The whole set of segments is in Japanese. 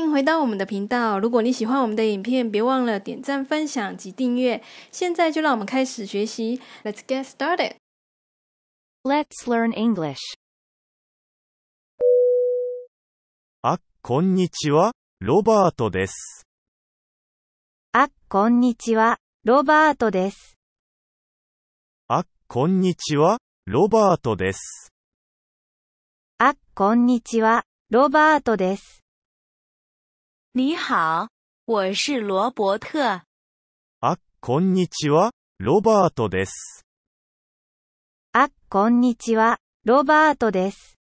欢迎回到我们的频道。如果你喜欢我们的影片，别忘了点赞、分享及订阅。现在就让我们开始学习。Let's get started. Let's learn English. 你好、我是罗伯特。あ、こんにちは、ロバートです。あ、こんにちは、ロバートです。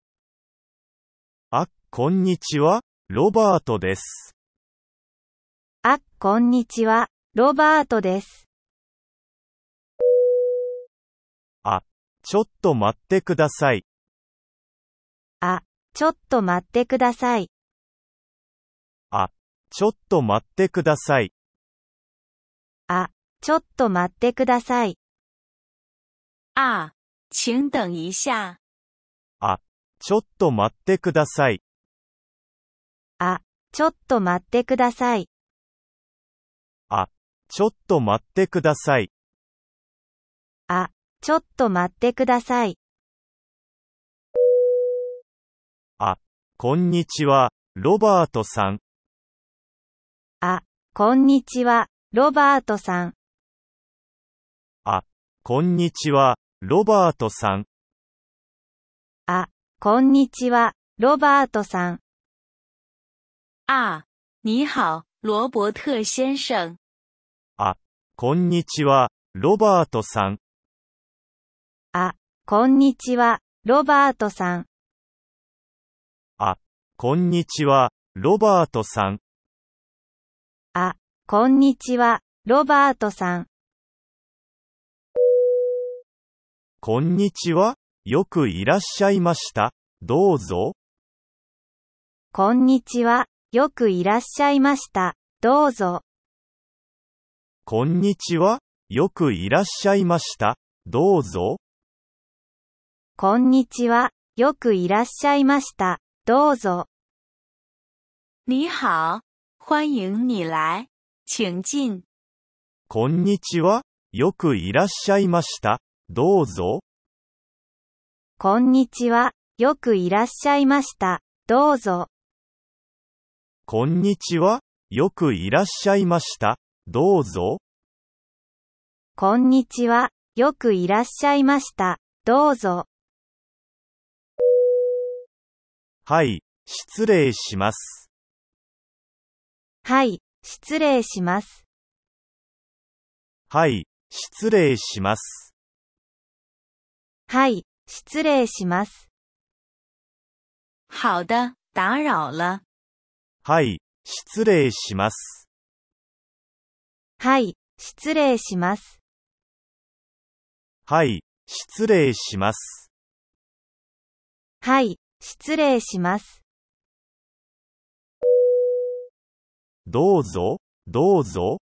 あ、こんにちは、ロバートです。あ、こんにちは、ロバートです。あ、ちょっと待ってください。あ、ちょっと待ってください。ちょっと待ってください。あ、ちょっと待ってください。あ、请等一下。あ、ちょっと待ってください。あ、ちょっと待ってください。あ、ちょっと待ってください。あ、ちょっと待ってください。あ、こんにちは、ロバートさん。こんにちは、ロバートさん。あ、こんにちは、ロバートさん。あ、こんにちは、ロバートさん。あ、你好、罗伯特先生。あ、こんにちは、ロバートさん。あ、こんにちは、ロバートさん。あ、こんにちは、ロバートさん。あ、こんにちは、ロバートさん。こんにちは、よくいらっしゃいました。どうぞ。こんにちは、よくいらっしゃいました。どうぞ。こんにちは、よくいらっしゃいました。どうぞ。こんにちは、よくいらっしゃいました。どうぞ。你好，欢迎你来。请进。こんにちは。よくいらっしゃいました。どうぞ。こんにちは。よくいらっしゃいました。どうぞ。こんにちは。よくいらっしゃいました。どうぞ。こんにちは。よくいらっしゃいました。どうぞ。はい。失礼します。はい、失礼します。はい、失礼します。はい、失礼します。好的、打扰了。はい、失礼します。はい、失礼します。はい、失礼します。はい、失礼します。どうぞ、どうぞ。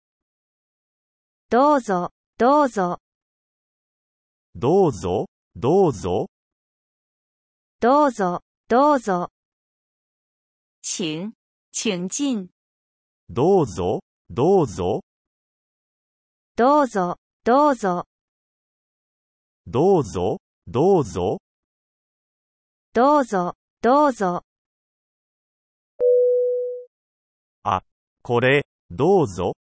どうぞ、どうぞ。どうぞ、どうぞ。どうぞ、どうぞ。请、请进。どうぞ、どうぞ。どうぞ、どうぞ。どうぞ、どうぞ。どうぞ、どうぞ。あ、これ、どうぞ。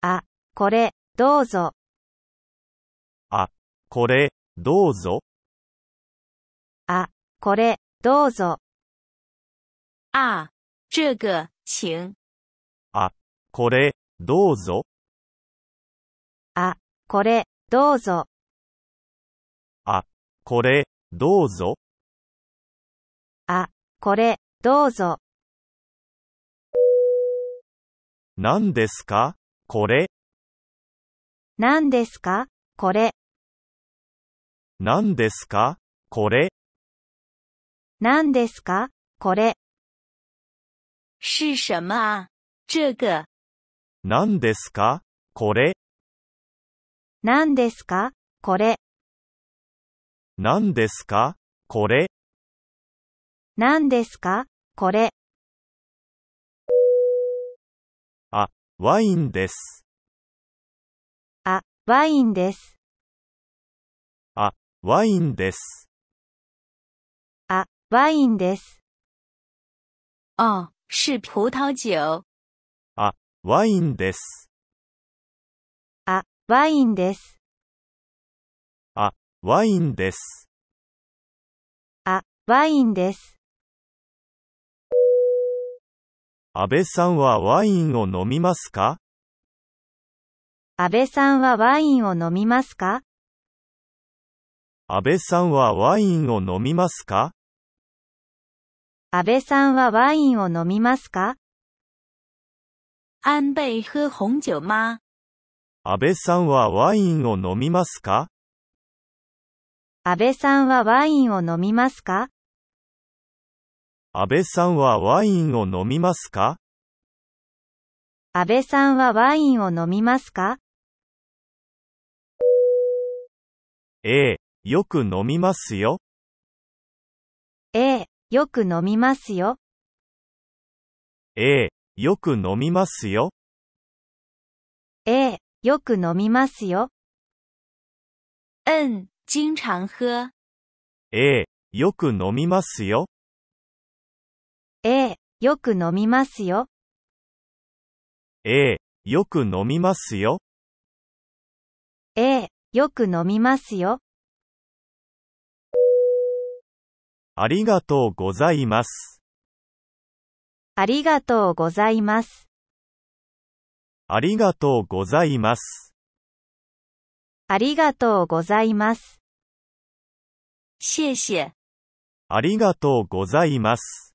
あ、これ、どうぞ。あ、これ、どうぞ。あ、これ、どうぞ。あ、这个、行。あ、これ、どうぞ。あ、これ、どうぞ。あ、これ、どうぞ。あ、これ、どうぞ。何ですかこれ何ですかこれ何ですかこれ何ですかこれ是什么这个何ですかこれ何ですかこれ何ですかこれ何ですかこれワインです。あ、ワインです。あ、ワインです。あ、ワインです。あ、是葡萄酒。あ、ワインです。あ、ワインです。あ、ワインです。あ、ワインです。安倍さんはワインを飲みますか安倍さんはワインを飲みますか安倍さんはワインを飲みますか安倍さんはワインを飲みますか安倍喝紅酒吗安倍さんはワインを飲みますか安倍さんはワインを飲みますか安倍さんはワインを飲みますか安倍さんはワインを飲みますかええ、よく飲みますよ。ええ、よく飲みますよ。ええ、よく飲みますよ。ええ、よく飲みますよ。うん、经常喝。ええ、よく飲みますよ。ええ、よく飲みますよ。ええ、よく飲みますよ。ええ、よく飲みますよ。ありがとうございます。ありがとうございます。ありがとうございます。ありがとうございます。谢谢。ありがとうございます。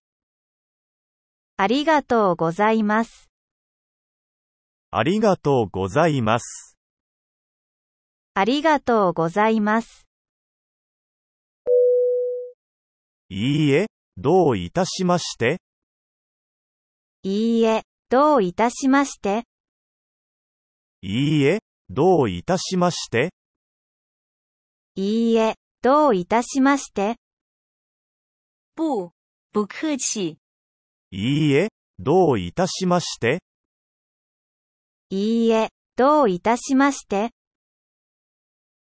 ありがとうございます。ありがとうございます。ありがとうございます。いいえ、どういたしまして。いいえ、どういたしまして。いいえ、どういたしまして。いいえ、どういたしまして。不、不客气。いいえ、どういたしまして。いいえ、どういたしまして。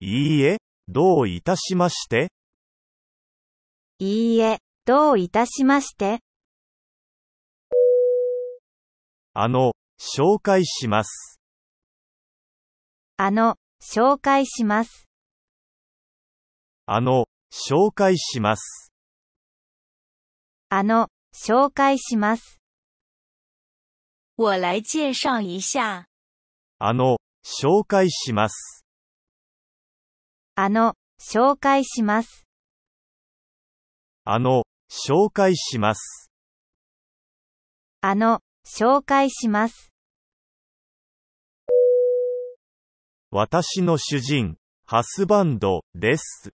いいえ、どういたしまして。いいえ、どういたしまして。あの、紹介します。あの、紹介します。あの、紹介します。あの、紹介します。我来介绍一下。あの、紹介します。あの、紹介します。あの、紹介します。あの、紹介します。私の主人、ハスバンドです。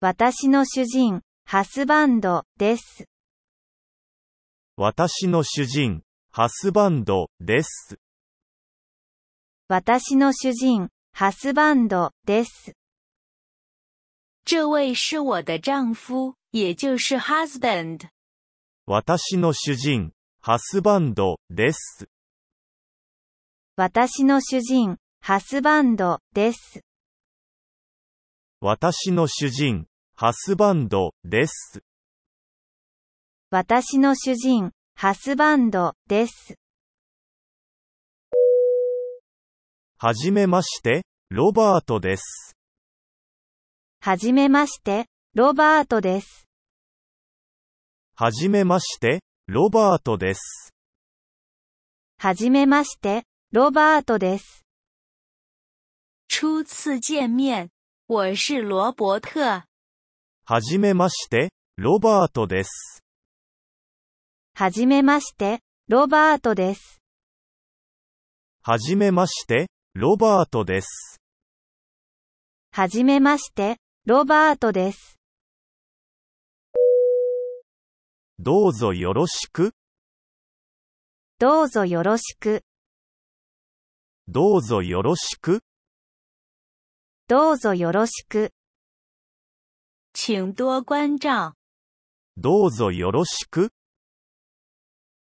私の主人、ハスバンドです。私の主人、ハスバンドです。私の主人、ハスバンドです。这位是我的丈夫、也就是 husband。私の主人、ハスバンドです。私の主人、ハスバンドです。私の主人、ハスバンドです。私の主人、ハスバンドです。はじめまして、ロバートです。はじめまして、ロバートです。はじめまして、ロバートです。はじめまして、ロバートです。初次见面，我是罗伯特。はじめまして、ロバートです。はじめまして、ロバートです。はじめまして、ロバートです。はじめまして、ロバートです。どうぞよろしく。どうぞよろしく。どうぞよろしく。どうぞよろしく。请多关照。どうぞよろしく。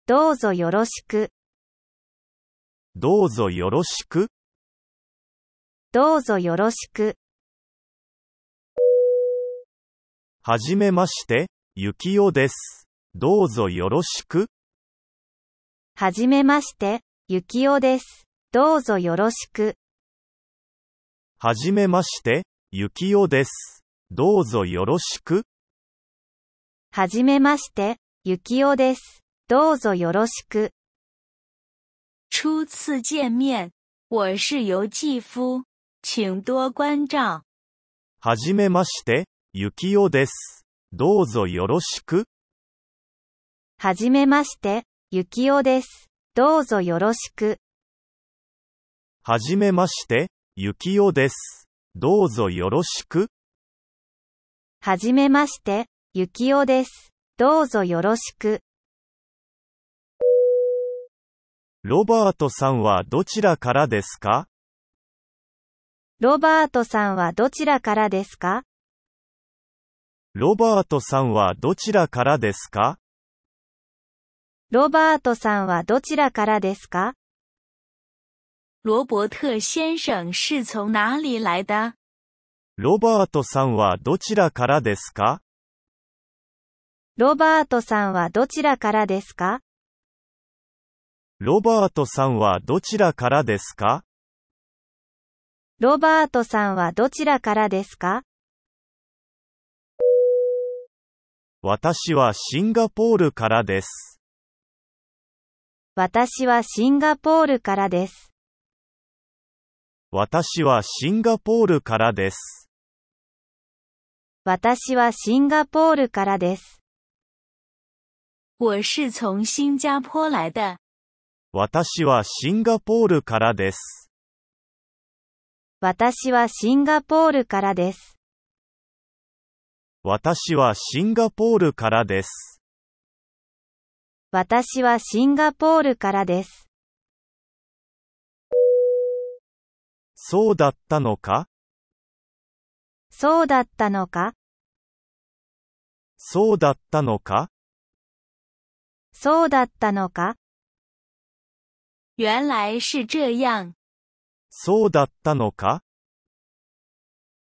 どうぞよろしく。どうぞよろしく。どうぞよろしく。はじめまして、ゆきおです。どうぞよろしく。はじめまして、ゆきおです。どうぞよろしく。はじめまして、ゆきおです。どうぞよろしく。はじめまして、ゆきおです。どうぞよろしく。初次见面、我是尤继夫。请多关照。はじめまして、ゆきおです。どうぞよろしく。はじめまして、ゆきおです。どうぞよろしく。はじめまして、ゆきおです。どうぞよろしく。はじめまして、ゆきおです。どうぞよろしく。ロバートさんはどちらからですかロバートさんはどちらからですかロバートさんはどちらからですかロバートさんはどちらからですかロボット先生是从哪里来的ロバートさんはどちらからですかロバートさんはどちらからですかロバートさんはどちらからですかロバートさんはどちらからですか私はシンガポールからです。私はシンガポールからです。私はシンガポールからです。私はシンガポールからです。我是从新加坡来的。私はシンガポールからです。私はシンガポールからです。私はシンガポールからです。私はシンガポールからです。そうだったのかそうだったのかそうだったのかそうだったのか原来是这样。そうだったのか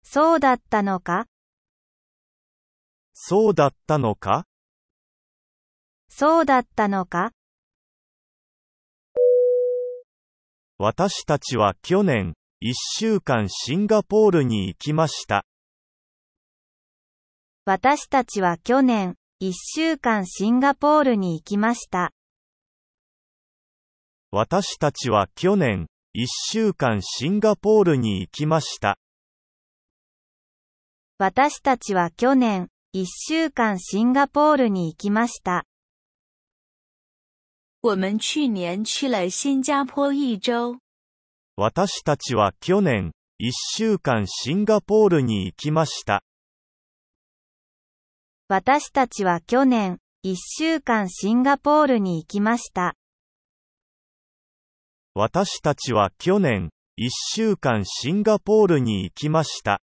そうだったのかそうだったのかそうだったのか私たちは去年、一週間シンガポールに行きました。私たちは去年、一週間シンガポールに行きました。私たちは去年、一週間シンガポールに行きました。私たちは去年、一週間シンガポールに行きました。我们去年去了新加坡一周。私たちは去年、一週間シンガポールに行きました。私たちは去年、一週間シンガポールに行きました。私たちは去年、一週間シンガポールに行きました。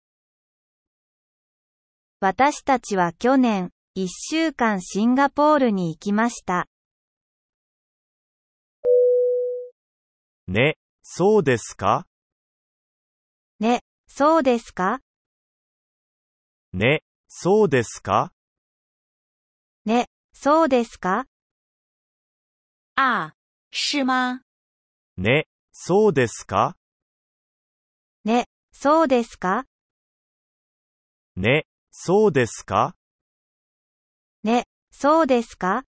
私たちは去年、一週間シンガポールに行きました。ね、そうですかね、そうですかね、そうですかね、そうですかあ、是吗ね、そうですかね、そうですかね、そうですかね、そうですか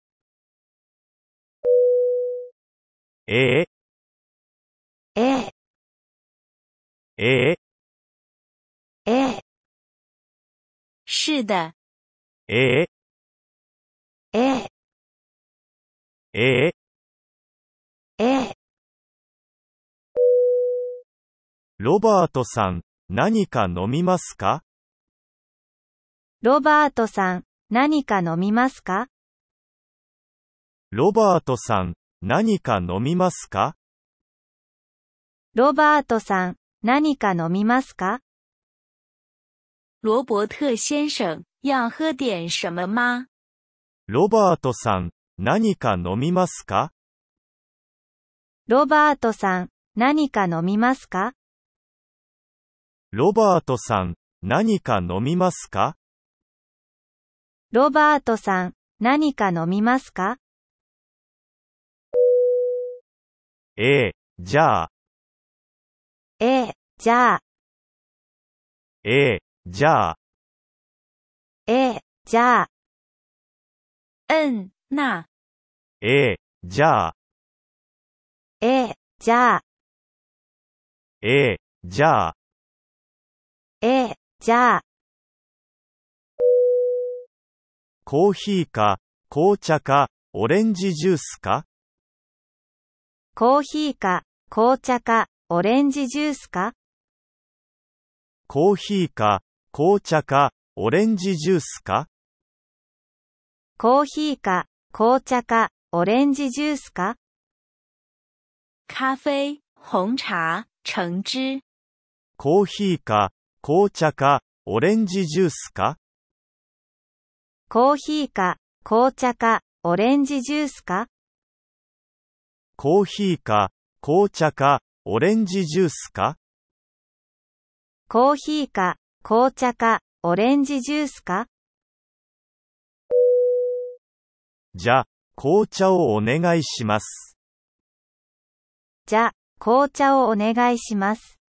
ええええええええ是的。えええええロバートさん、何か飲みますかロバートさん、何か飲みますかロバートさん、何か飲みますかロバートさん、何か飲みますかロ伯特先生、要喝点什么吗ロバートさん、何か飲みますかロバートさん、何か飲みますかロバートさん、何か飲みますかロバートさん、何か飲みますかええ、じゃあ。ええ、じゃあ。ええ、じゃあ。ええ、じゃあ。うん、な。えじゃあ。えじゃあ。えじゃあ。え、じゃあ。コーヒーか、紅茶か、オレンジジュースかコーヒーか、紅茶か、オレンジジュースかコーヒーか、紅茶か、オレンジジュースかコーヒーか、紅茶か、オレンジジュースか咖啡、紅茶、橙汁。コーヒーか、紅茶か、オレンジジュースかコーヒーか、紅茶か、オレンジジュースかコーヒーか、紅茶か、オレンジジュースかコーヒーか、紅茶か、オレンジジュースかじゃ、紅茶をお願いします。じゃ、紅茶をお願いします。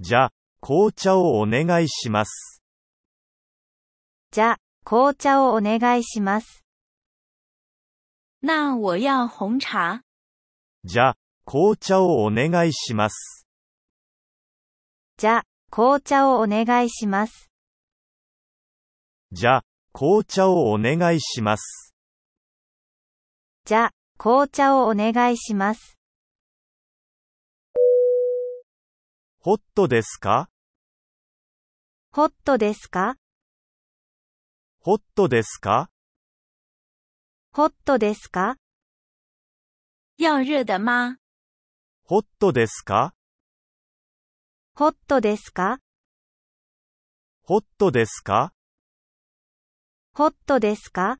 じゃ、紅茶をお願いします。じゃ、紅茶をお願いします。那我要红茶。じゃ、紅茶をお願いします。じゃ、紅茶をお願いします。じゃ、紅茶をお願いします。じゃ、紅茶をお願いします。ホットですかホットですかホットですかホットですか要熱的吗ホットですかホットですかホットですかホットですか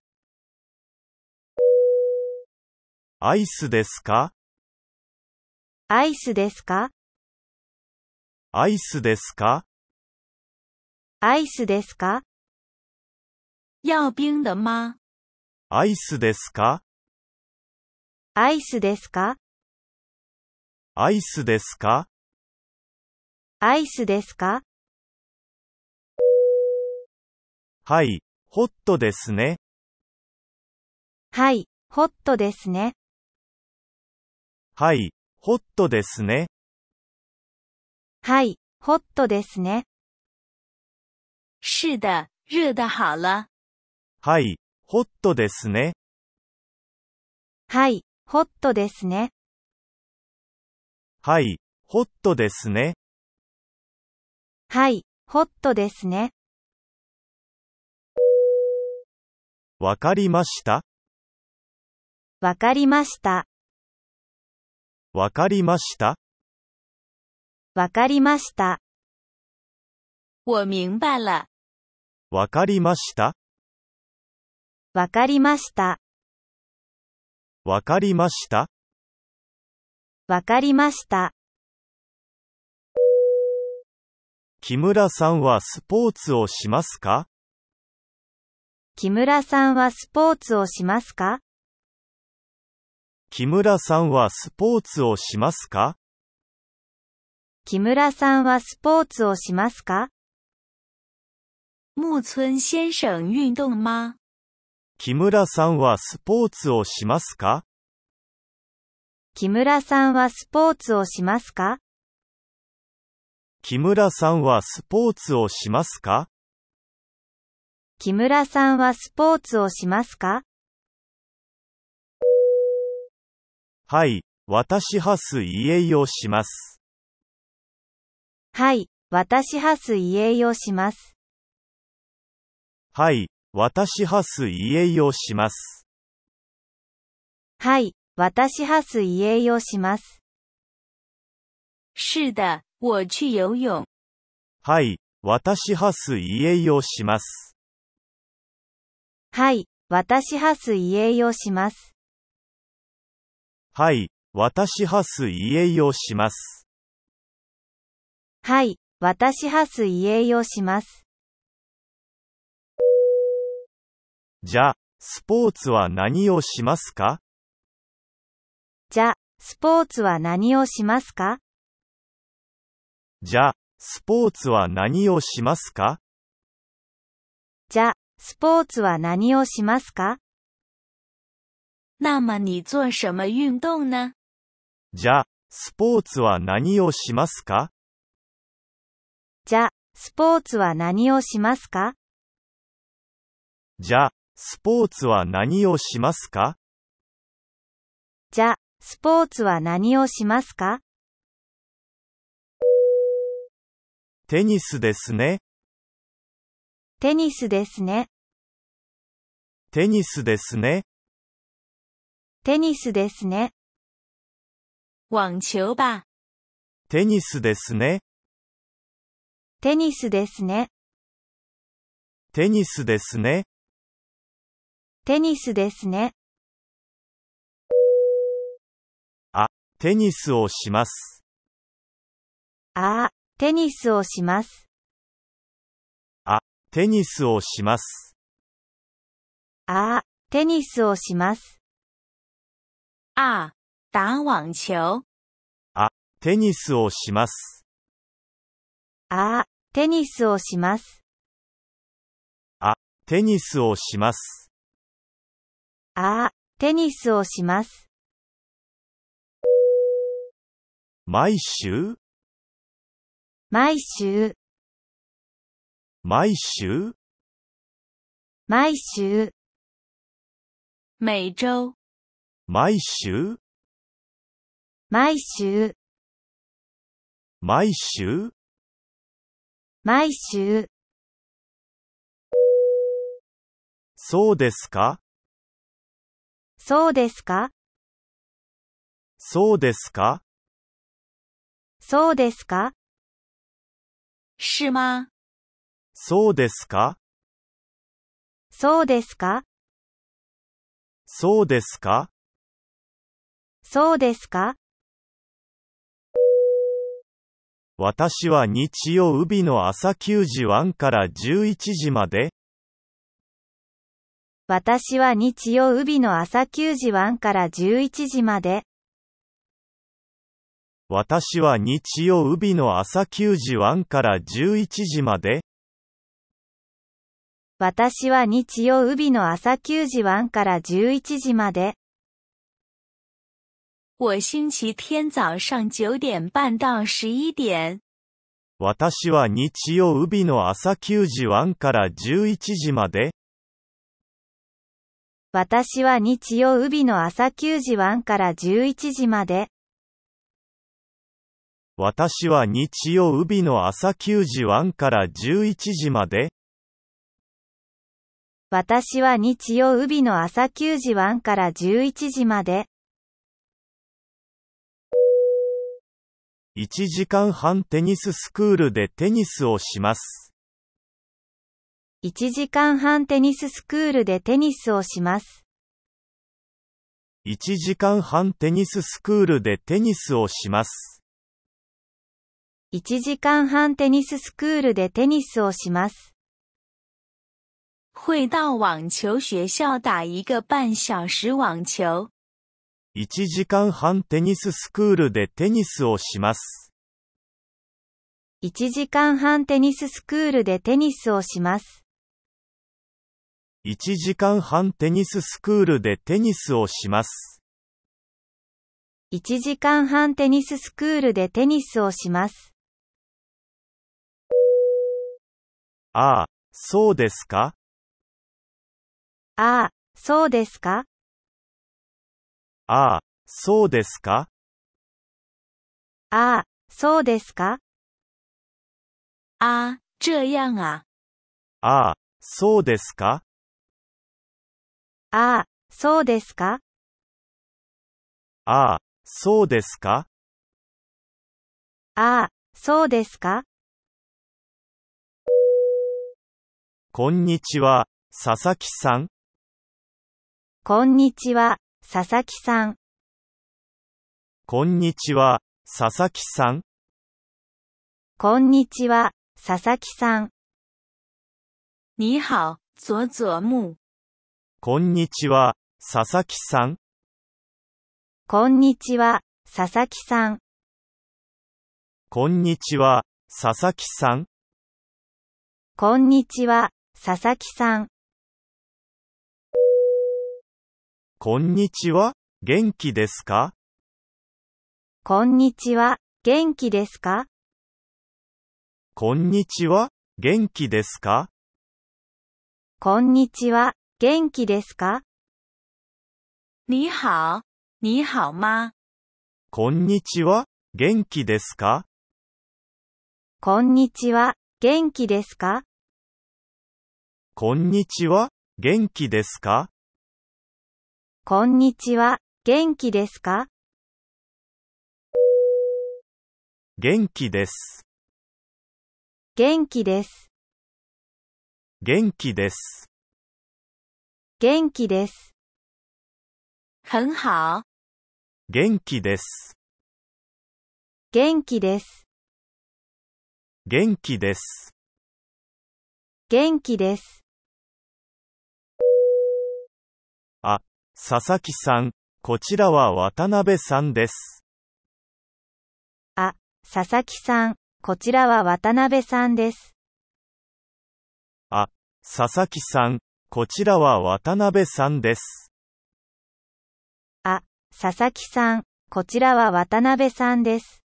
アイスですかアイスですかアイスですかアイスですか要冰的吗アイスですかアイスですかアイスですかアイスですかはい、ホットですね。はい、ホットですね。はい、ホットですね。はい、ホットですね。是的、热的好了。はい、ホットですね。はい、ホットですね。はい、ホットですね。はい、ホットですね。わかりましたわかりましたわかりましたわかりました我明白了わかりましたわかりましたわかりましたわかりました木村さんはスポーツをしますか木村さんはスポーツをしますか木村さんはスポーツをしますか木村さんはスポーツをしますか木村先生運動吗木村さんはスポーツをしますか木村さんはスポーツをしますか木村さんはスポーツをしますか木村さんはスポーツをしますかはい、私はす家をします。はい、私はす家をします。はい、私はす家をします。はい、私はす家をします。是的、我去游泳。はい、私はす家をします。はい、私はす家をします。はい、私はす家をします。はい、私はす家をします。じゃ、スポーツは何をしますかじゃ、スポーツは何をしますかじゃ、スポーツは何をしますかじゃ、スポーツは何をしますか那么你做什么运动呢じゃ、スポーツは何をしますかじゃ、スポーツは何をしますかじゃ、スポーツは何をしますかじゃ、スポーツは何をしますかテニスですね。テニスですね。テニスですね。テニスですね。网球吧。テニスですね。テニスですね。テニスですね。テニスですね。あ、テニスをします。あ、テニスをします。テニスをします。あ、テニスをします。あ、打網球。あ、テニスをします。あ、テニスをします。あ、テニスをします。あ、テニスをします。毎週毎週毎週毎週每周毎週毎週毎週毎週そうですかそうですかそうですかそうですか是吗そうですかそうですかそうですかそうですか私は日曜日の朝9時1から11時まで私は日曜日の朝9時1から11時まで私は日曜日の朝9時1から11時まで私は日曜日の朝9時1から11時まで。我星期天早上9点半到11点。私は日曜日の朝9時1から11時まで。私は日曜日の朝9時1から11時まで。私は日曜日の朝9時1から11時まで。私は日曜日の朝9時1から11時まで。1時間半テニススクールでテニスをします。1時間半テニススクールでテニスをします。1時間半テニススクールでテニスをします。1時間半テニススクールでテニスをします。会到网球学校打一个半小时网球。1時間半テニススクールでテニスをします。1時間半テニススクールでテニスをします。1時間半テニススクールでテニスをします。1時間半テニススクールでテニスをします。ああ、そうですかああ、そうですかああ、そうですかああ、そうですかああ、这样啊。ああ、そうですかああ、そうですかああ、そうですかああ、そうですかこんにちは、佐々木さん。こんにちは、佐々木さん。こんにちは、佐々木さん。こんにちは、佐々木さん。你好、佐佐木。こんにちは、佐々木さん。こんにちは、佐々木さん。こんにちは、佐々木さん。こんにちは、佐々木さん。こんにちは、元気ですかこんにちは、元気ですかこんにちは、元気ですかこんにちは、元気ですか你好、你好吗こんにちは、元気ですかこんにちは、元気ですかこんにちは、元気ですかこんにちは、元気ですか元気です。元気です。元気です。元気です。很好。元気です。元気です。元気です。元気です。佐々木さん、こちらは渡辺さんです。あ、佐々木さん、こちらは渡辺さんです。あ、佐々木さん、こちらは渡辺さんです。あ、佐々木さん、こちらは渡辺さんです。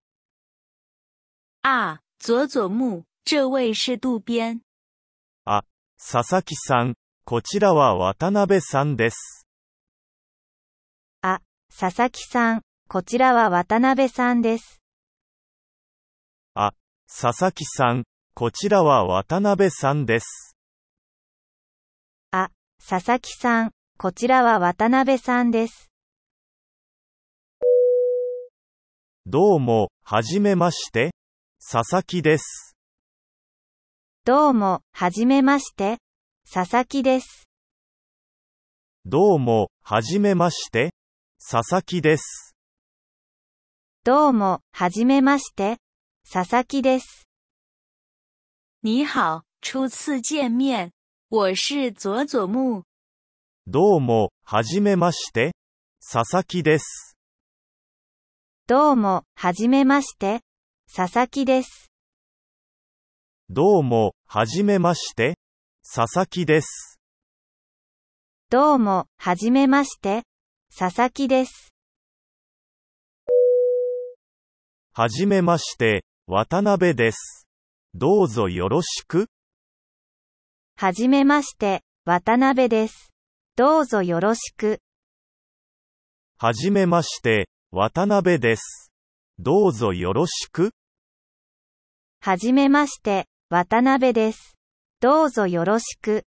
あ、佐佐木、这位是渡边。あ、佐々木さん、こちらは渡辺さんです。佐々木さん、こちらは渡辺さんです。あ、佐々木さん、こちらは渡辺さんです。あ、佐々木さん、こちらは渡辺さんです。どうも、はじめまして。佐々木です。どうも、はじめまして。佐々木です。どうも、はじめまして。佐々木です。どうも、はじめまして、佐々木です。你好、初次见面。我是佐佐木。どうも、はじめまして、佐々木です。どうも、はじめまして、佐々木です。どうも、はじめまして、佐々木です。どうも、はじめまして、佐々木です。はじめまして、渡辺です。どうぞよろしく。はじめまして、渡辺です。どうぞよろしく。はじめまして、渡辺です。どうぞよろしく。はじめまして、渡辺です。どうぞよろしく。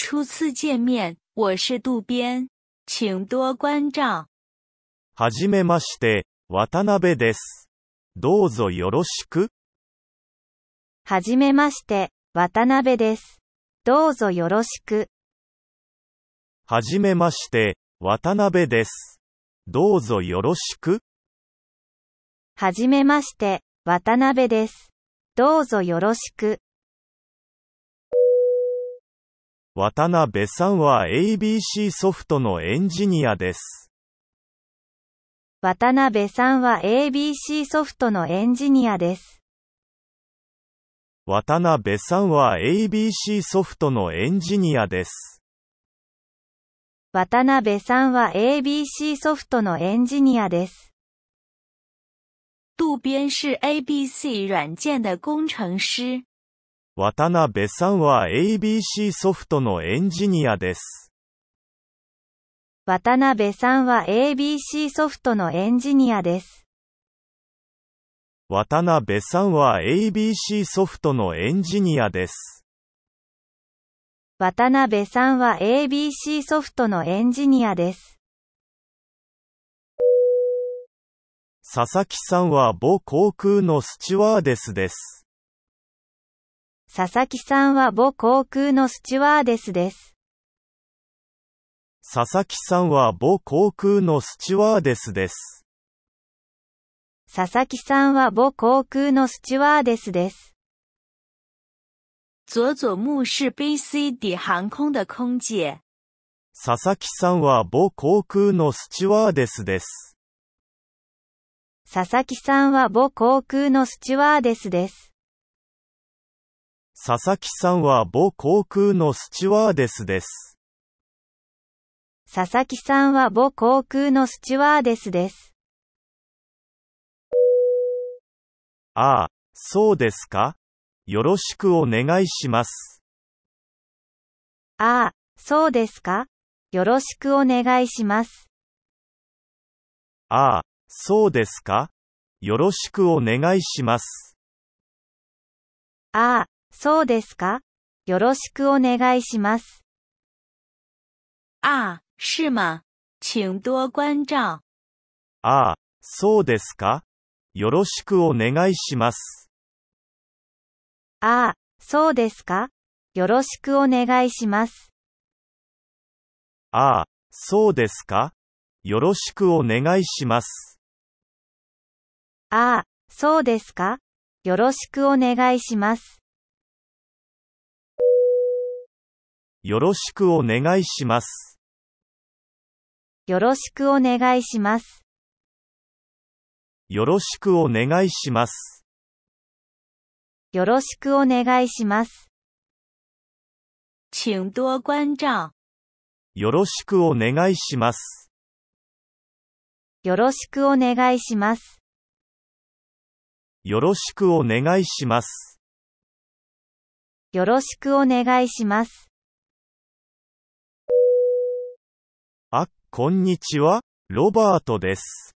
初次见面、我是渡边。请多关照。はじめまして、渡辺です。どうぞよろしく。はじめまして、渡辺です。どうぞよろしく。はじめまして、渡辺です。どうぞよろしく。はじめまして、渡辺です。どうぞよろしく。渡辺さんは ABC ソフトのエンジニアです。渡辺さんは ABC ソフトのエンジニアです。渡辺さんは ABC ソフトのエンジニアです。渡辺さんは ABC ソフトのエンジニアです。渡辺是 ABC 软件的工程师。渡辺さんは ABC ソフトのエンジニアです。渡辺さんは ABC ソフトのエンジニアです。渡辺さんは ABC ソフトのエンジニアです。渡辺さんは ABC ソフトのエンジニアです。佐々木さんは母航空のスチュワーデスです。佐々木さんは母航空のスチュワーデスです。佐々木さんは母航空のスチュワーデスです。佐々木さんは母航空のスチュワーデスです。佐々木さんは母航空のスチュワーデスです。佐々木さんは母航空のスチュワーデスです。佐々木さんは母航空のスチュワーデスです。佐々木さんは母航空のスチュワーデスです。ああ、そうですかよろしくお願いします。ああ、そうですかよろしくお願いします。ああ、そうですかよろしくお願いします。ああ、そうですかよろしくお願いします。あ、あ、是吗请多关照。ああ、そうですかよろしくお願いします。ああ、そうですかよろしくお願いします。ああ、そうですかよろしくお願いします。ああ、そうですかよろしくお願いします。よろしくお願いします。よろしくお願いします。よろしくお願いします。よろしくお願いします。请多关照。よろしくお願いします。よろしくお願いします。よろしくお願いします。よろしくお願いします。こんにちは、ロバートです。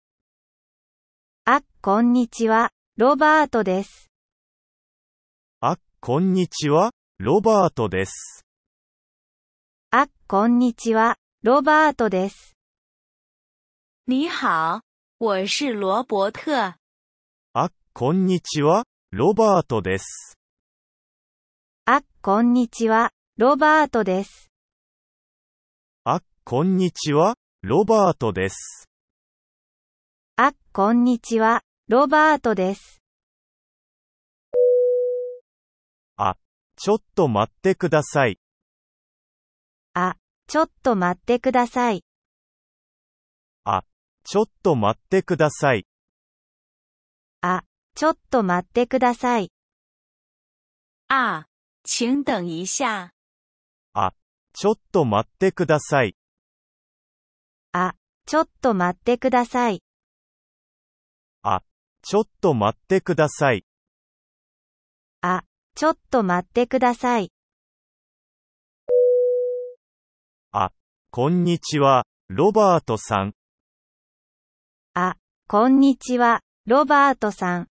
あ、こんにちは、ロバートです。あ、こんにちは、ロバートです。あ、こんにちは、ロバートです。你好、我是罗伯特。あ、こんにちは、ロバートです。あ、こんにちは、ロバートです。あ、こんにちは、ロバートです。あ、こんにちは、ロバートです。あ、ちょっと待ってください。あ、ちょっと待ってください。あ、ちょっと待ってください。あ、ちょっと待ってください。あ、请等一下。あ、ちょっと待ってください。あ、ちょっと待ってください。あ、ちょっと待ってください。あ、ちょっと待ってください。あ、こんにちは、ロバートさん。あ、こんにちは、ロバートさん。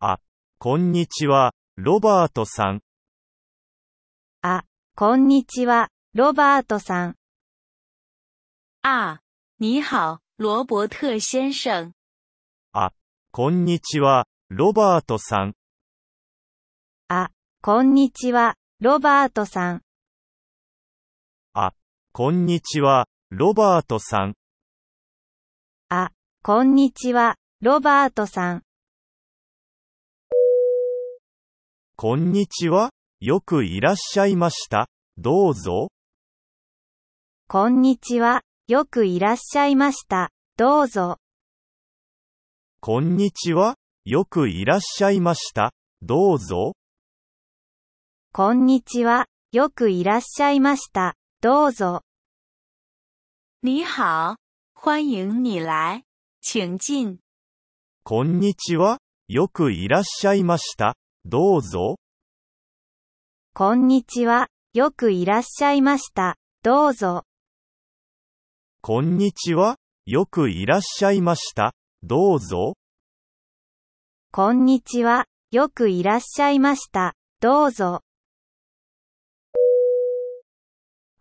あ、こんにちは、ロバートさん。あ、こんにちは、ロバートさん。あ、你好、罗伯特先生。あ、こんにちは、ロバートさん。あ、こんにちは、ロバートさん。あ、こんにちは、ロバートさん。あ、こんにちは、ロバートさん。こんにちは、よくいらっしゃいました。どうぞ。こんにちは、よくいらっしゃいました。どうぞ。こんにちは。よくいらっしゃいました。どうぞ。こんにちは。よくいらっしゃいました。どうぞ。你好。欢迎你来。请进。こんにちは。よくいらっしゃいました。どうぞ。こんにちは。よくいらっしゃいました。どうぞ。こんにちは。よくいらっしゃいました。どうぞ。こんにちは。よくいらっしゃいました。どうぞ。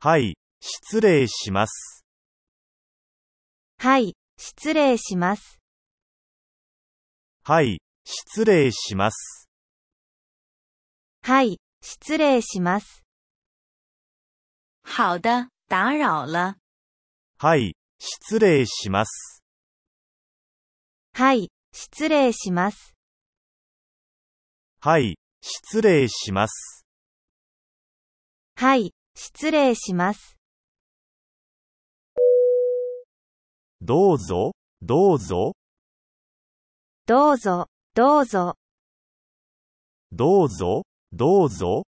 はい、失礼します。はい、失礼します。はい、失礼します。はい、失礼します。好的、打扰了。はい、失礼します。はい、失礼します。はい、失礼します。はい、失礼します。どうぞ、どうぞ。どうぞ、どうぞ。どうぞ、どうぞ。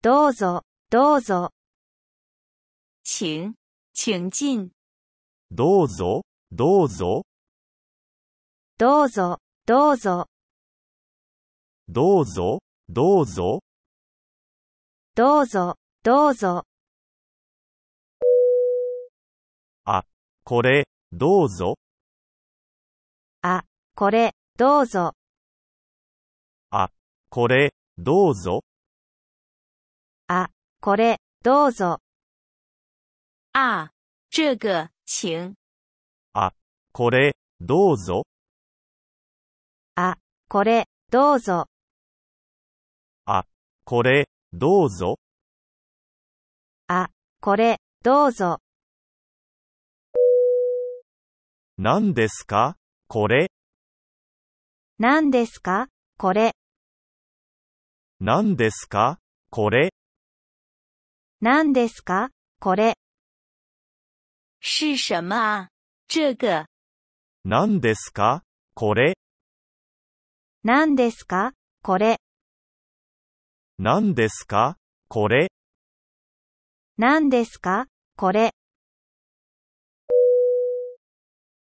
どうぞ、どうぞ。请请进。どうぞ、どうぞ。どうぞ、どうぞ。どうぞ、どうぞ。どうぞ、どうぞ。あ、これ、どうぞ。あ、これ、どうぞ。あ、これ、どうぞ。あ、これ、どうぞ。这个、请。あ、これ、どうぞ。あ、これ、どうぞ。あ、これ、どうぞ。あ、これ、どうぞ。何ですかこれ。何ですかこれ。何ですかこれ。何ですかこれ。是什么啊？这个。何ですかこれ。何ですかこれ。何ですかこれ。何ですかこれ。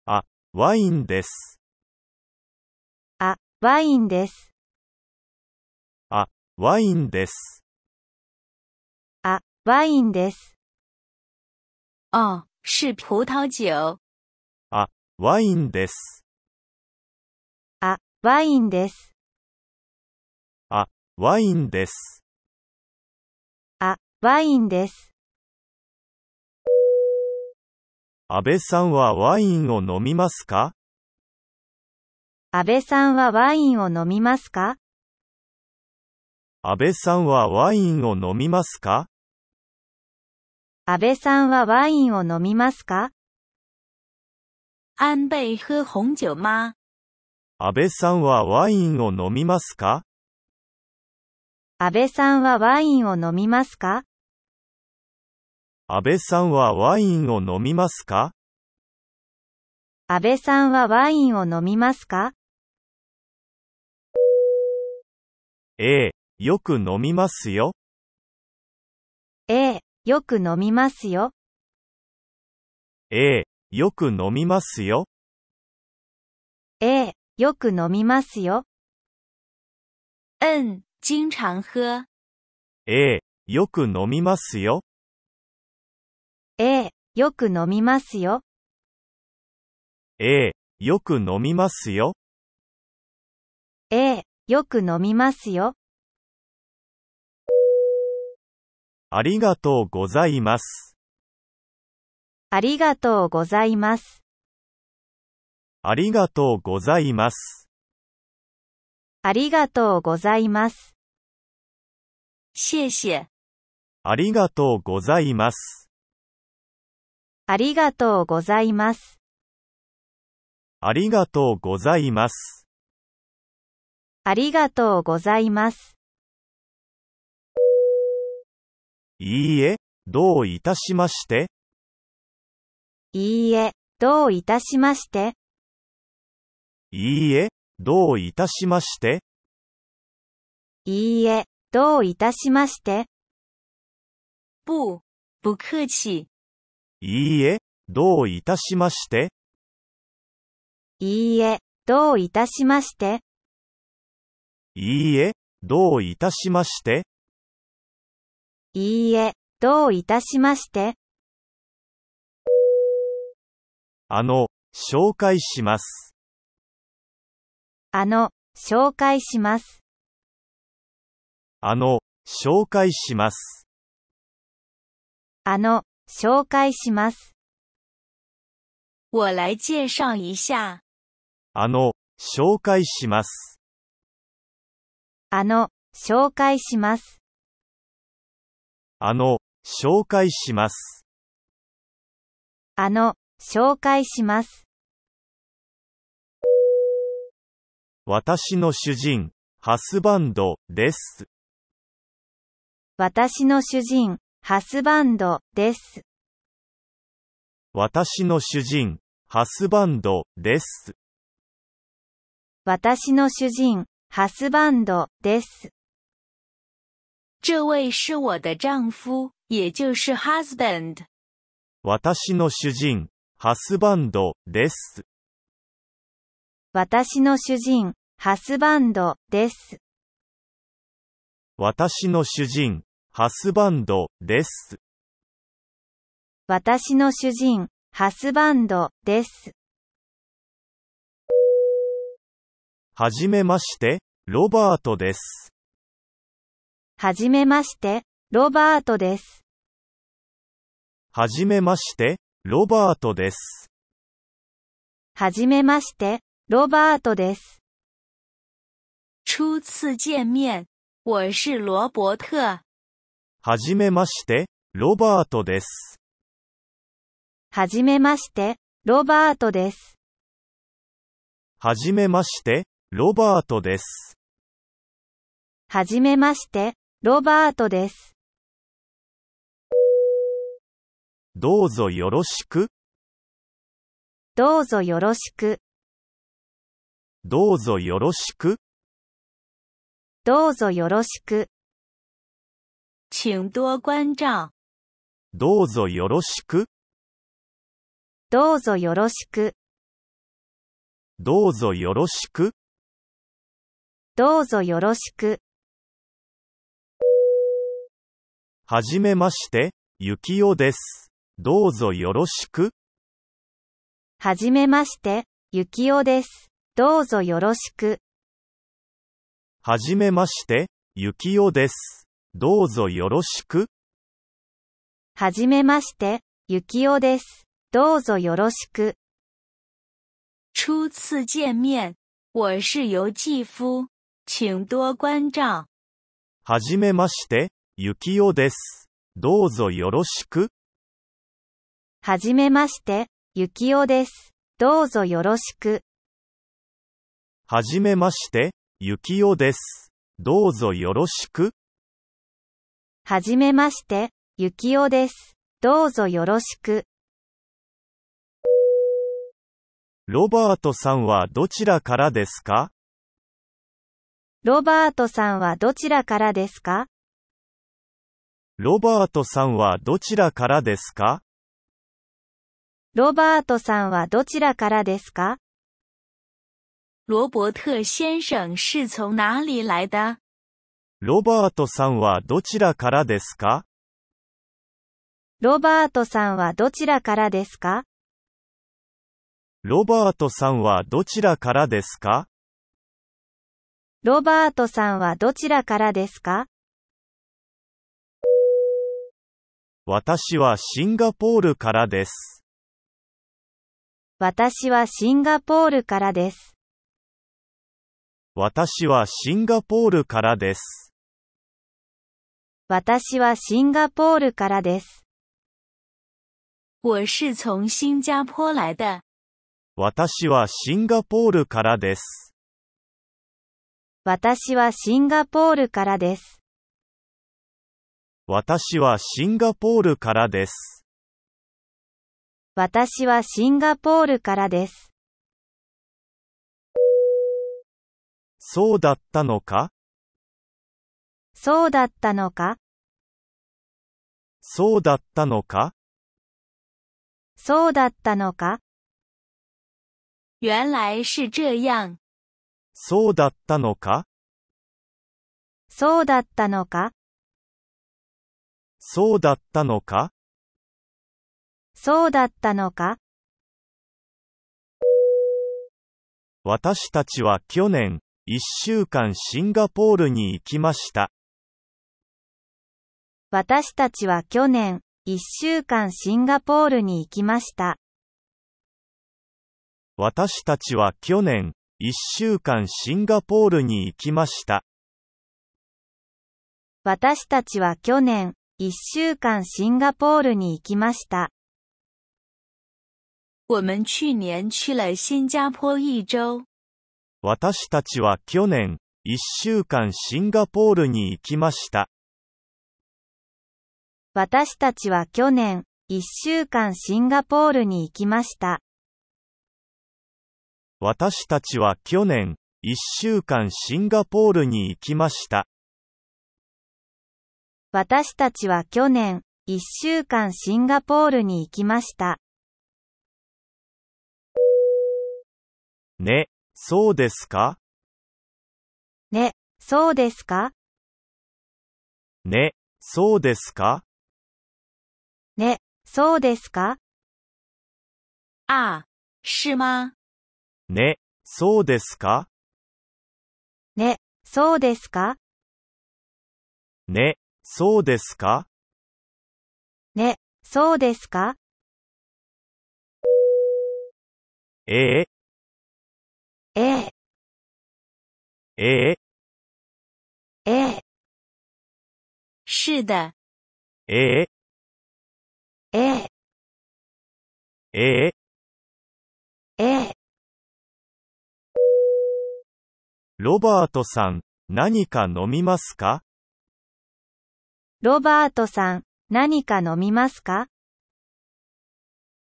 あ、ワインです。あ、ワインです。あ、ワインです。あ、ワインです。あ、是葡萄酒。あ、ワインです。あ、ワインです。あ、ワインです。あ、ワインです。安倍さんはワインを飲みますか安倍さんはワインを飲みますか安倍さんはワインを飲みますか安倍さんはワインを飲みますか安倍喝紅酒吗安倍さんはワインを飲みますか安倍さんはワインを飲みますか安倍さんはワインを飲みますか安倍さんはワインを飲みますかええ、よく飲みますよ。ええ、よく飲みますよ。ええ、よく飲みますよ。ええ、よく飲みますよ。うん、经常喝。ええ、よく飲みますよ。ええ、よく飲みますよ。ええ、よく飲みますよ。ええ、よく飲みますよ。ありがとうございます。ありがとうございます。ありがとうございます。ありがとうございます。谢谢。ありがとうございます。ありがとうございます。ありがとうございます。ありがとうございます。いいえ、どういたしまして。いいえ、どういたしまして。いいえ、どういたしまして。いいえ、どういたしまして。不、不客气。いいえ、どういたしまして。いいえ、どういたしまして。いいえ、どういたしまして。いいえ、どういたしまして。あの、紹介します。あの、紹介します。あの、紹介します。あの、紹介します。我来介绍一下。あの、紹介します。あの、紹介します。あの、紹介します。あの、紹介します。私の主人、ハスバンドです。私の主人、ハスバンドです。私の主人、ハスバンドです。私の主人、ハスバンドです。这位是我的丈夫、也就是 husband。私の主人、ハスバンドです。私の主人、ハスバンドです。私の主人、ハスバンドです。私の主人、ハスバンドです。はじめまして、ロバートです。はじめまして、ロバートです。はじめまして、ロバートです。はじめまして、ロバートです。初次见面、我是罗伯特。はじめまして、ロバートです。はじめまして、ロバートです。はじめまして、ロバートです。はじめまして、ロバートです。どうぞよろしく。どうぞよろしく。どうぞよろしく。どうぞよろしく。请多关照。どうぞよろしく。どうぞよろしく。どうぞよろしく。どうぞよろしく。はじめまして、ゆきおです。どうぞよろしく。はじめまして、ゆきおです。どうぞよろしく。はじめまして、ゆきおです。どうぞよろしく。はじめまして、ゆきおです。どうぞよろしく。初次见面、我是游继夫。请多关照。はじめまして、ゆきおです。どうぞよろしく。はじめまして、ゆきおです。どうぞよろしく。はじめまして、ゆきおです。どうぞよろしく。はじめまして、ゆきおです。どうぞよろしく。ロバートさんはどちらからですかロバートさんはどちらからですかロバートさんはどちらからですかロバートさんはどちらからですかロバート先生是从哪里来的ロバートさんはどちらからですかロバートさんはどちらからですかロバートさんはどちらからですかロバートさんはどちらからですか私はシンガポールからです。私はシンガポールからです。私はシンガポールからです。私はシンガポールからです。我是从新加坡来的。私はシンガポールからです。私はシンガポールからです。私はシンガポールからです。私はシンガポールからです。そうだったのかそうだったのかそうだったのかそうだったのか原来是这样。そうだったのかそうだったのかそうだったのかそうだったのか私たちは去年、一週間シンガポールに行きました。私たちは去年、一週間シンガポールに行きました。私たちは去年、一週間シンガポールに行きました。私たちは去年、一週間シンガポールに行きました。我们去年去了新加坡一周。私たちは去年、一週間シンガポールに行きました。私たちは去年、一週間シンガポールに行きました。私たちは去年、一週間シンガポールに行きました。私たちは去年、一週間シンガポールに行きました。ね、そうですかね、そうですかね、そうですかね、そうですかあ、しま。ね、そうですかね、そうですかね、そうですかね、そうですかええええええええ是的えええええええロバートさん、何か飲みますかロバートさん、何か飲みますか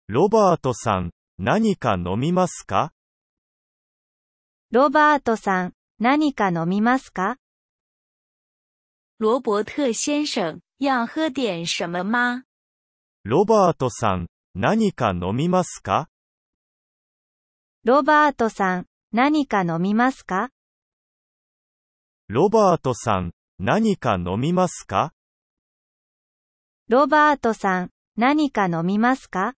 ロバートさん、何か飲みますかロバートさん、何か飲みますかロボット先生、要喝点什么吗ロバートさん、何か飲みますかロバートさん、何か飲みますかロバートさん、何か飲みますかロバートさん、何か飲みますか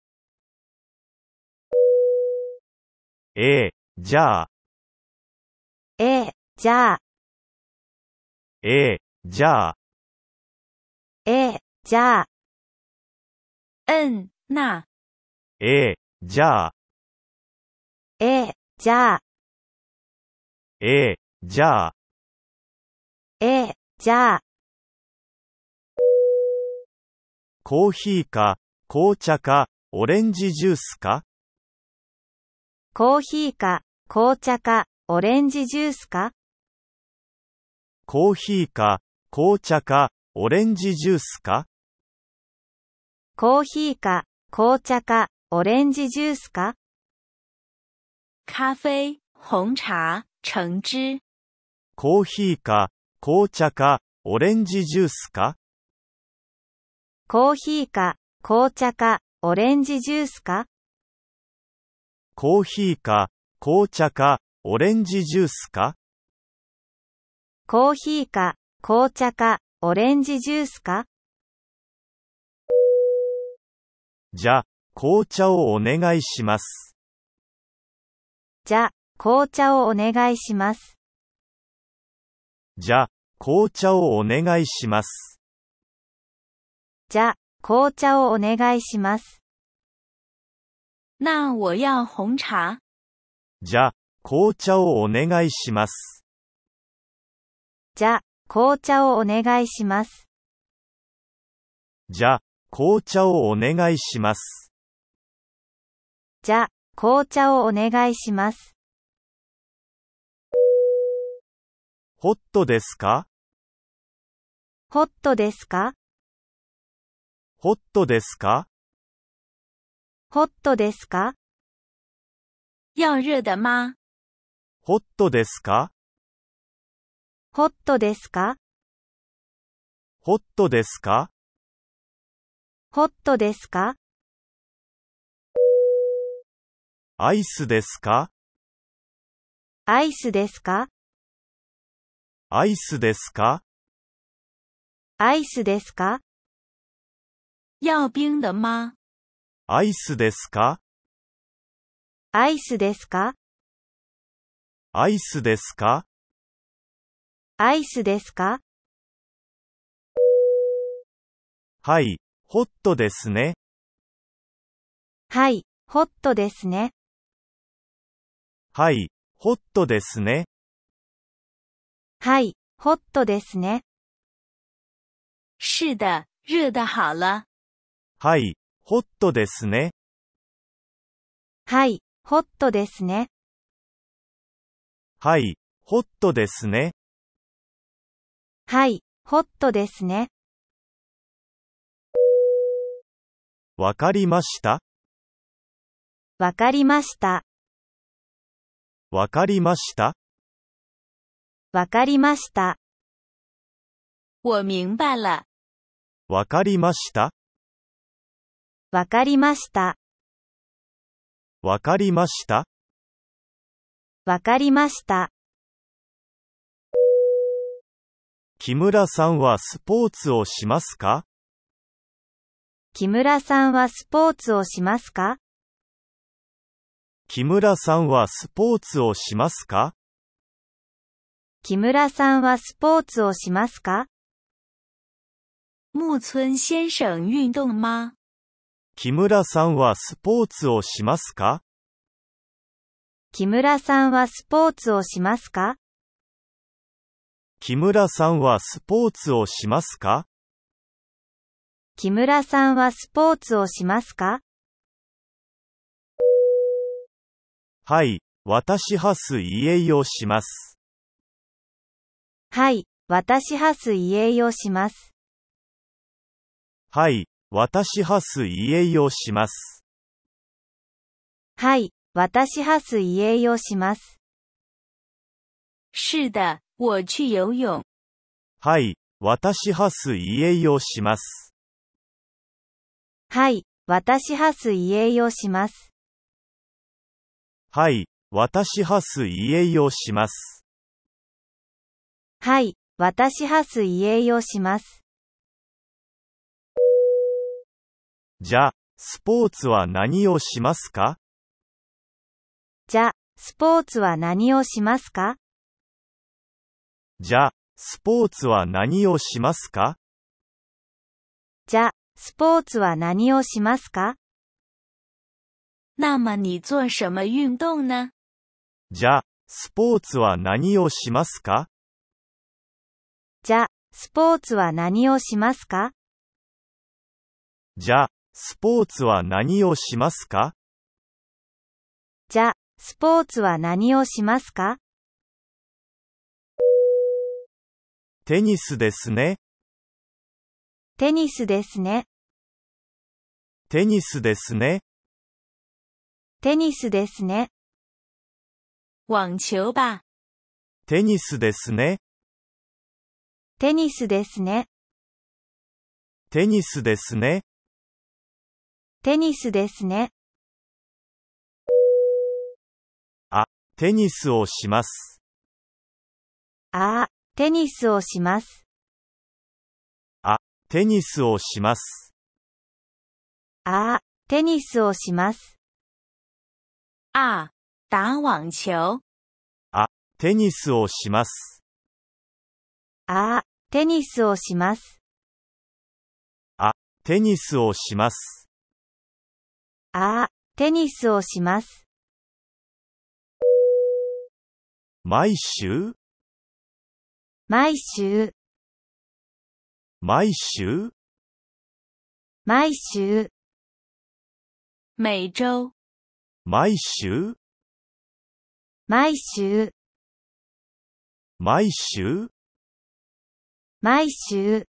ええ、じゃあ。ええ、じゃあ。ええ、じゃあ。ええ、じゃあ。うん、な。ええ、じゃあ。ええ、じゃあ。ええ、じゃあ。ええ、じゃあ。コーヒーか、紅茶か、オレンジジュースかコーヒーか、紅茶か、オレンジジュースかコーヒーか、紅茶か、オレンジジュースかコーヒーか、紅茶か、オレンジジュースかカフェ、紅茶、橙汁。コーヒーか、紅茶か、オレンジジュースかコーヒーか、紅茶か、オレンジジュースかコーヒーか、紅茶か、オレンジジュースかコーヒーか、紅茶か、オレンジジュースかじゃ、紅茶をお願いします。じゃ、紅茶をお願いします。じゃ、紅茶をお願いします。じゃ、紅茶をお願いします。那我要紅茶。じゃ、紅茶をお願いします。じゃ、紅茶をお願いします。じゃ、紅茶をお願いします。じゃ、紅茶をお願いします。ホットですかホットですかホットですかホットですか要熱的吗ホットですかホットですかホットですかホットですかアイスですかアイスですかアイスですかアイスですか要冰的吗アイスですかアイスですかアイスですかアイスですかはい、ホットですね。はい、ホットですね。はい、ホットですね。はい、ホットですね。是的、热得好了。はい、ホットですね。はい、ホットですね。はい、ホットですね。はい、ホットですね。わかりましたわかりました。わかりましたわかりました。我明白了。わかりました。わかりました。わかりましたわかりました。木村さんはスポーツをしますか木村さんはスポーツをしますか木村さんはスポーツをしますか木村さんはスポーツをしますか木村先生運動吗木村さんはスポーツをしますか木村さんはスポーツをしますか木村さんはスポーツをしますか木村さんはスポーツをしますかはい、私はす家をします。はい、私はす家をします。はい、私はす家をします。はい、私はす家をします。是的、我去游泳。はい、私はす家をします。はい、私はす家をします。はい、私はす家をします。はい、私はす家をします。じゃ、スポーツは何をしますかじゃ、スポーツは何をしますかじゃ、スポーツは何をしますかじゃ、スポーツは何をしますか那么你做什么运动呢じゃ、スポーツは何をしますかじゃ、スポーツは何をしますかじゃ、スポーツは何をしますかじゃ、スポーツは何をしますかテニスですね。テニスですね。テニスですね。テニスですね。网球吧。テニスですね。テニスですね。テニスですね。テニスですね。あ、テニスをします。あ、テニスをします。あ、テニスをします。あ、テニスをします。あ、打網球。あ、テニスをします。あ、テニスをします。あ、テニスをします。ああ、テニスをします。毎週毎週毎週毎週毎週。毎週毎週毎週毎週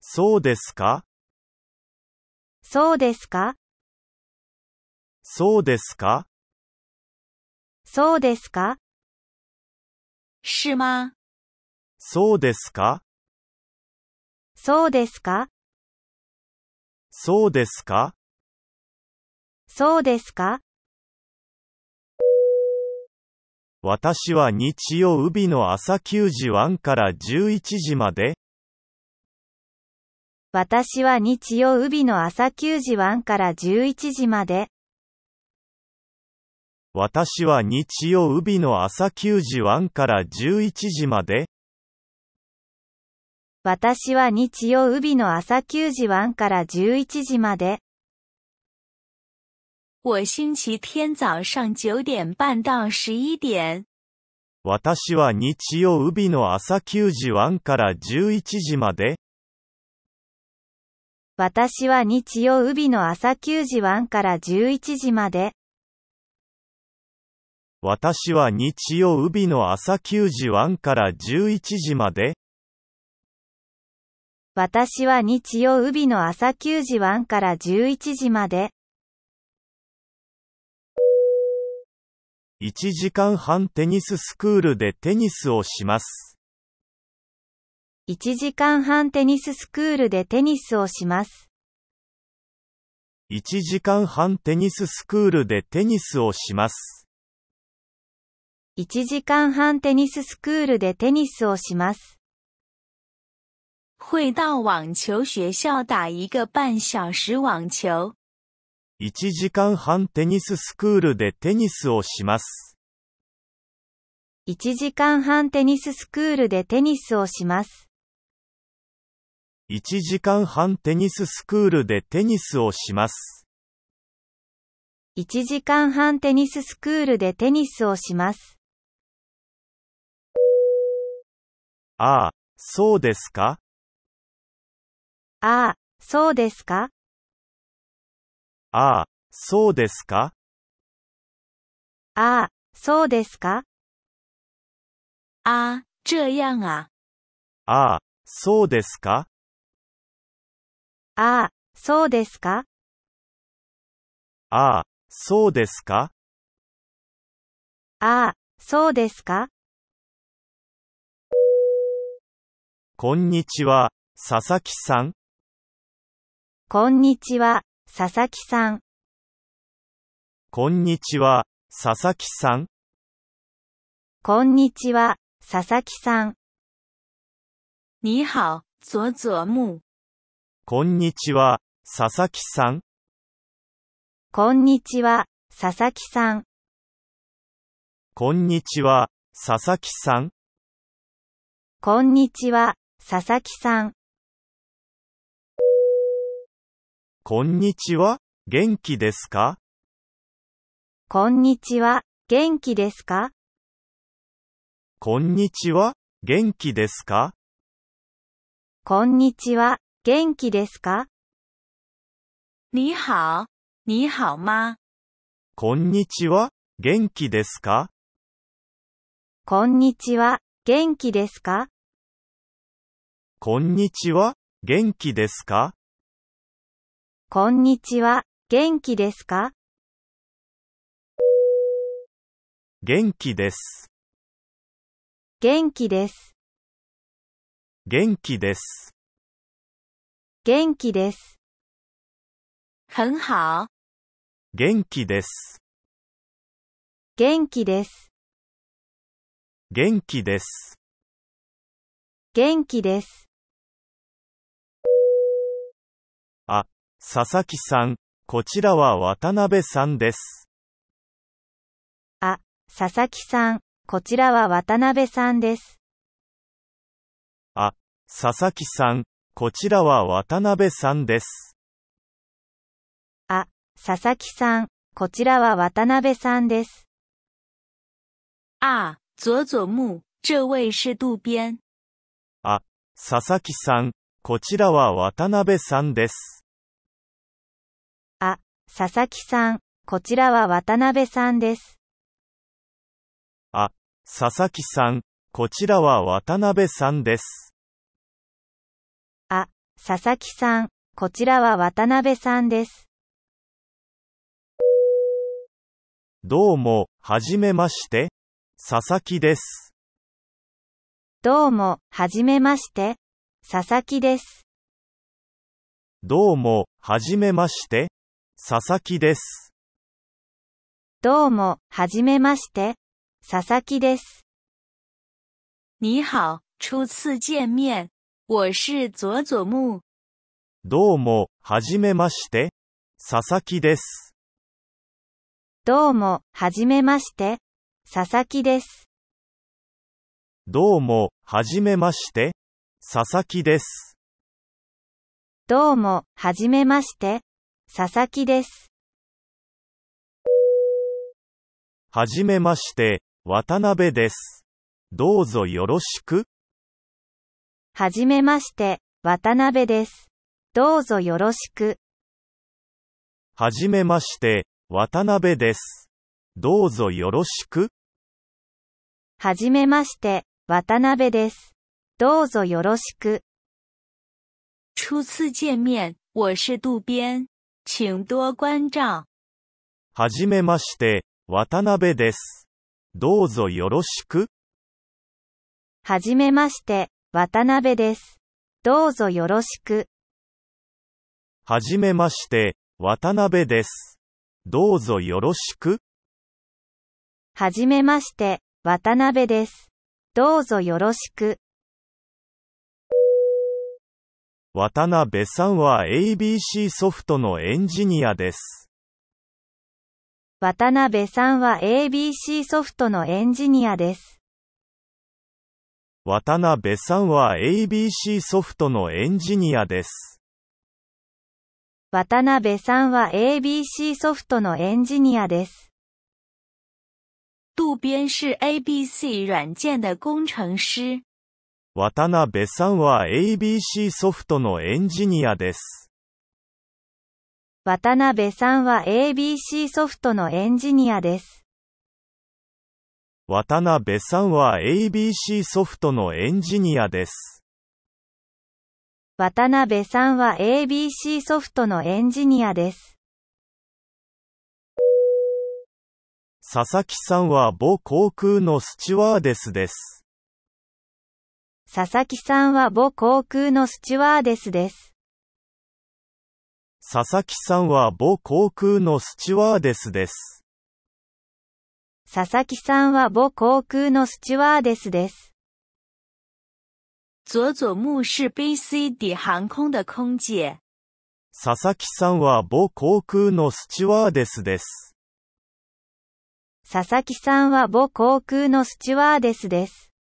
そうですかそうですかそうですかそうですかしまそうですかそうですかそうですかそうですか私は日曜日の朝9時1から11時まで私は日曜日の朝9時1から11時まで。私は日曜日の朝9時1から11時まで。私は日曜日の朝9時1から11時まで。我星期天早上9点半到11点。私は日曜日の朝9時1から11時まで。私は日曜日の朝9時1から11時まで。私は日曜日の朝9時1から11時まで。私は日曜日の朝9時1から11時まで。1時間半テニススクールでテニスをします。1時間半テニススクールでテニスをします。1時間半テニススクールでテニスをします。1時間半テニススクールでテニスをします。会到网球学校打一个半小时网球。1時間半テニススクールでテニスをします。1時間半テニススクールでテニスをします。1時間半テニススクールでテニスをします。1時間半テニススクールでテニスをします。ああ、そうですかああ、そうですかああ、そうですかああ、そうですかああ、这样あ。ああ、そうですかああ、そうですかああ、そうですかああ、そうですかこんにちは、佐々木さん。こんにちは、佐々木さん。こんにちは、佐々木さん。こんにちは、佐々木さん。你好、佐佐木。こんにちは、佐々木さん。こんにちは、佐々木さん。こんにちは、佐々木さん。こんにちは、佐々木さん。こんにちは、元気ですかこんにちは、元気ですかこんにちは、元気ですかこんにちは、元気ですか你好、你好吗こんにちは、元気ですかこんにちは、元気ですかこんにちは、元気ですかこんにちは、元気ですか元気です。元気です。元気です。元気です。很好。元気です。元気です。元気です。元気です。あ、佐々木さん、こちらは渡辺さんです。あ、佐々木さん、こちらは渡辺さんです。あ、佐々木さん、こちらは渡辺さんです。あ、佐々木さん、こちらは渡辺さんです。あ、佐木、这位是渡あ、佐々木さん、こちらは渡辺さんです。あ、佐々木さん、こちらは渡辺さんです。あ、佐々木さん、こちらは渡辺さんです。佐々木さん、こちらは渡辺さんです。どうも、はじめまして。佐々木です。どうも、はじめまして。佐々木です。どうも、はじめまして。佐々木です。どうも、はじめまして。佐々木です。你好、初次见面。我是佐佐木。どうも、はじめまして。佐々木です。どうも、はじめまして。佐々木です。どうも、はじめまして。佐々木です。どうも、はじめまして。佐々木です。はじめまして、渡辺です。どうぞよろしく。はじめまして、渡辺です。どうぞよろしく。はじめまして、渡辺です。どうぞよろしく。はじめまして、渡辺です。どうぞよろしく。初次见面、我是渡边。请多关照。はじめまして、渡辺です。どうぞよろしく。はじめまして、渡辺です。どうぞよろしく。はじめまして、渡辺です。どうぞよろしく。はじめまして、渡辺です。どうぞよろしく。渡辺さんは ABC ソフトのエンジニアです。渡辺さんは ABC ソフトのエンジニアです。渡辺さんは ABC ソフトのエンジニアです。渡辺さんは ABC ソフトのエンジニアです。渡辺是 ABC 软件的工程师。渡辺さんは ABC ソフトのエンジニアです。渡辺さんは ABC ソフトのエンジニアです。渡辺さんは ABC ソフトのエンジニアです。渡辺さんは ABC ソフトのエンジニアです。佐々木さんは母航空のスチュワーデスです。佐々木さんは母航空のスチュワーデスです。佐々木さんは母航空のスチュワーデスです。佐々木さんは母航空のスチュワーデスです。佐々木さんは母航空のスチュワーデスです。佐々木さんは母航空のスチュワーデスです。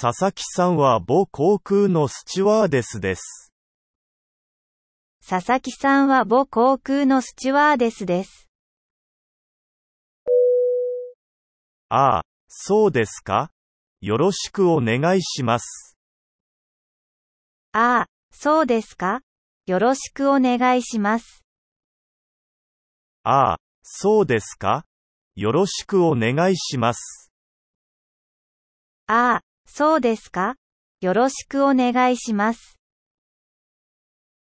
佐々木さんは母航空のスチュワーデスです。佐々木さんは母航空のスチュワーデスです。ああ、そうですかよろしくお願いします。ああ、そうですかよろしくお願いします。ああ、そうですかよろしくお願いします。ああ、そうですかよろしくお願いします。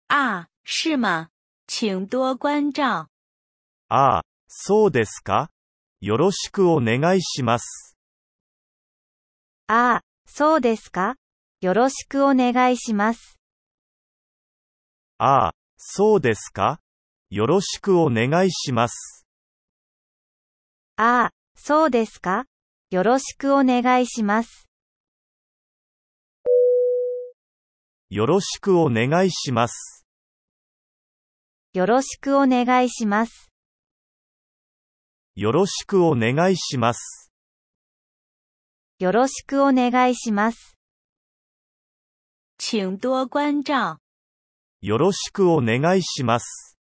ああ、是吗请多关照。ああ、そうですかよろしくお願いします。ああ、そうですかよろしくお願いします。ああ、そうですかよろしくお願いします。ああ、そうですかよろしくお願いします。よろしくお願いします。よろしくお願いします。よろしくお願いします。よろしくお願いします。请多关照。よろしくお願いします。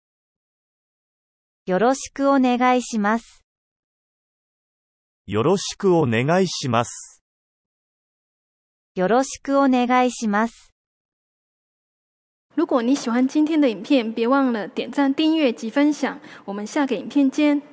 よろしくお願いします。よろしくお願いします。よろしくお願いします。如果你喜欢今天的影片，别忘了点赞、订阅及分享。我们下个影片见。